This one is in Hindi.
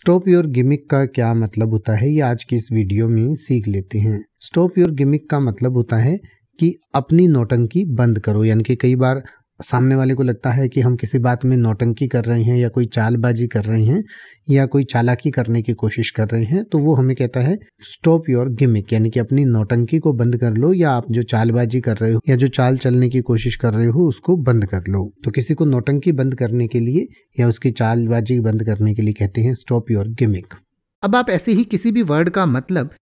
स्टॉप योर गिमिक का क्या मतलब होता है ये आज की इस वीडियो में सीख लेते हैं स्टॉप योर गिमिक का मतलब होता है कि अपनी नोटंकी बंद करो यानी कि कई बार सामने वाले को लगता है कि हम किसी बात में नौटंकी कर रहे हैं या कोई चालबाजी कर रहे हैं या कोई चालाकी करने की कोशिश कर रहे हैं तो वो हमें कहता है स्टॉप योर गिमिक यानी कि अपनी नौटंकी को बंद कर लो या आप जो चालबाजी कर रहे हो या जो चाल चलने की कोशिश कर रहे हो उसको बंद कर लो तो किसी को नौटंकी बंद करने के लिए या उसकी चालबाजी बंद करने के लिए कहते हैं स्टॉप योर गिमिक अब आप ऐसे ही किसी भी वर्ड का मतलब